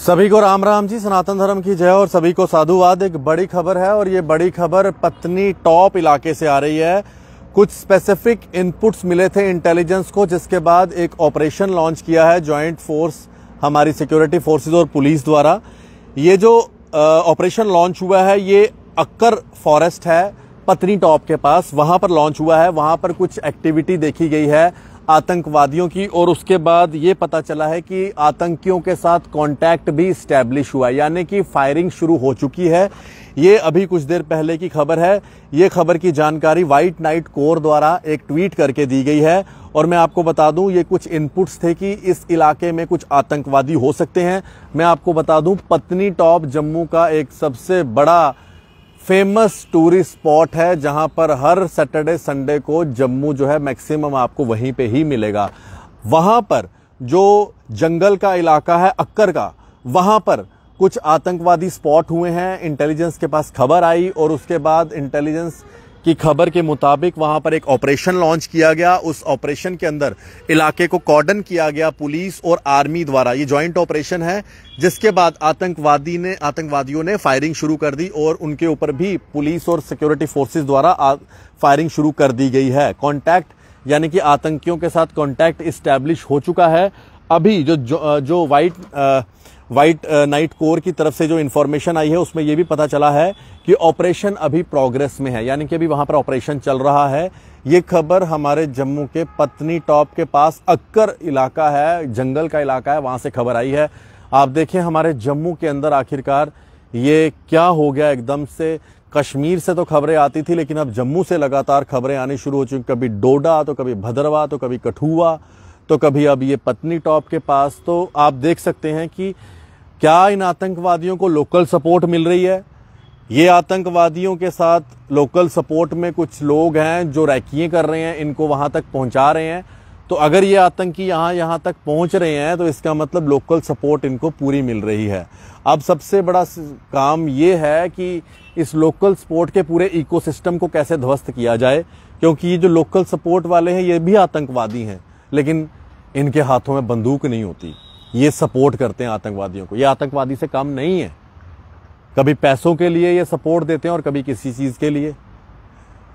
सभी को राम राम जी सनातन धर्म की जय और सभी को साधुवाद एक बड़ी खबर है और ये बड़ी खबर पत्नी टॉप इलाके से आ रही है कुछ स्पेसिफिक इनपुट्स मिले थे इंटेलिजेंस को जिसके बाद एक ऑपरेशन लॉन्च किया है जॉइंट फोर्स हमारी सिक्योरिटी फोर्सेज और पुलिस द्वारा ये जो ऑपरेशन लॉन्च हुआ है ये अक्कर फॉरेस्ट है पत्नी टॉप के पास वहाँ पर लॉन्च हुआ है वहाँ पर कुछ एक्टिविटी देखी गई है आतंकवादियों की और उसके बाद ये पता चला है कि आतंकियों के साथ कांटेक्ट भी स्टैब्लिश हुआ यानी कि फायरिंग शुरू हो चुकी है ये अभी कुछ देर पहले की खबर है ये खबर की जानकारी वाइट नाइट कोर द्वारा एक ट्वीट करके दी गई है और मैं आपको बता दूं ये कुछ इनपुट्स थे कि इस इलाके में कुछ आतंकवादी हो सकते हैं मैं आपको बता दूं पत्नी टॉप जम्मू का एक सबसे बड़ा फेमस टूरिस्ट स्पॉट है जहां पर हर सैटरडे संडे को जम्मू जो है मैक्सिमम आपको वहीं पे ही मिलेगा वहां पर जो जंगल का इलाका है अक्कर का वहां पर कुछ आतंकवादी स्पॉट हुए हैं इंटेलिजेंस के पास खबर आई और उसके बाद इंटेलिजेंस की खबर के मुताबिक वहां पर एक ऑपरेशन लॉन्च किया गया उस ऑपरेशन के अंदर इलाके को कॉर्डन किया गया पुलिस और आर्मी द्वारा ये ज्वाइंट ऑपरेशन है जिसके बाद आतंकवादी ने आतंकवादियों ने फायरिंग शुरू कर दी और उनके ऊपर भी पुलिस और सिक्योरिटी फोर्सेज द्वारा फायरिंग शुरू कर दी गई है कॉन्टैक्ट यानी कि आतंकियों के साथ कॉन्टैक्ट इस्टेब्लिश हो चुका है अभी जो जो, जो वाइट वाइट नाइट कोर की तरफ से जो इन्फॉर्मेशन आई है उसमें यह भी पता चला है कि ऑपरेशन अभी प्रोग्रेस में है यानी कि अभी वहां पर ऑपरेशन चल रहा है ये खबर हमारे जम्मू के पत्नी टॉप के पास अक्कर इलाका है जंगल का इलाका है वहां से खबर आई है आप देखें हमारे जम्मू के अंदर आखिरकार ये क्या हो गया एकदम से कश्मीर से तो खबरें आती थी लेकिन अब जम्मू से लगातार खबरें आनी शुरू हो चुकी कभी डोडा तो कभी भद्रवा तो कभी कठुआ तो कभी अब ये पत्नी टॉप के पास तो आप देख सकते हैं कि क्या इन आतंकवादियों को लोकल सपोर्ट मिल रही है ये आतंकवादियों के साथ लोकल सपोर्ट में कुछ लोग हैं जो रैकिए कर रहे हैं इनको वहाँ तक पहुँचा रहे हैं तो अगर ये आतंकी यहाँ यहाँ तक पहुँच रहे हैं तो इसका मतलब लोकल सपोर्ट इनको पूरी मिल रही है अब सबसे बड़ा काम ये है कि इस लोकल सपोर्ट के पूरे इकोसिस्टम को कैसे ध्वस्त किया जाए क्योंकि ये जो लोकल सपोर्ट वाले हैं ये भी आतंकवादी हैं लेकिन इनके हाथों में बंदूक नहीं होती ये सपोर्ट करते हैं आतंकवादियों को ये आतंकवादी से काम नहीं है कभी पैसों के लिए ये सपोर्ट देते हैं और कभी किसी चीज़ के लिए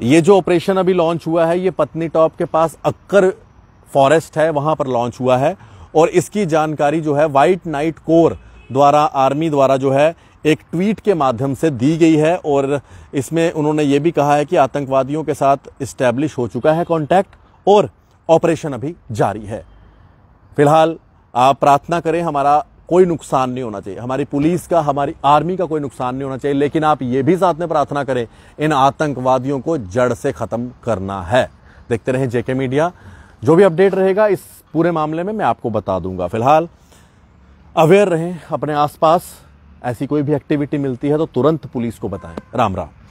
ये जो ऑपरेशन अभी लॉन्च हुआ है ये पत्नी टॉप के पास अक्कर फॉरेस्ट है वहां पर लॉन्च हुआ है और इसकी जानकारी जो है वाइट नाइट कोर द्वारा आर्मी द्वारा जो है एक ट्वीट के माध्यम से दी गई है और इसमें उन्होंने ये भी कहा है कि आतंकवादियों के साथ स्टैब्लिश हो चुका है कॉन्टैक्ट और ऑपरेशन अभी जारी है फिलहाल आप प्रार्थना करें हमारा कोई नुकसान नहीं होना चाहिए हमारी पुलिस का हमारी आर्मी का कोई नुकसान नहीं होना चाहिए लेकिन आप ये भी साथ में प्रार्थना करें इन आतंकवादियों को जड़ से ख़त्म करना है देखते रहें जेके मीडिया जो भी अपडेट रहेगा इस पूरे मामले में मैं आपको बता दूंगा फिलहाल अवेयर रहें अपने आसपास ऐसी कोई भी एक्टिविटी मिलती है तो तुरंत पुलिस को बताएं राम राम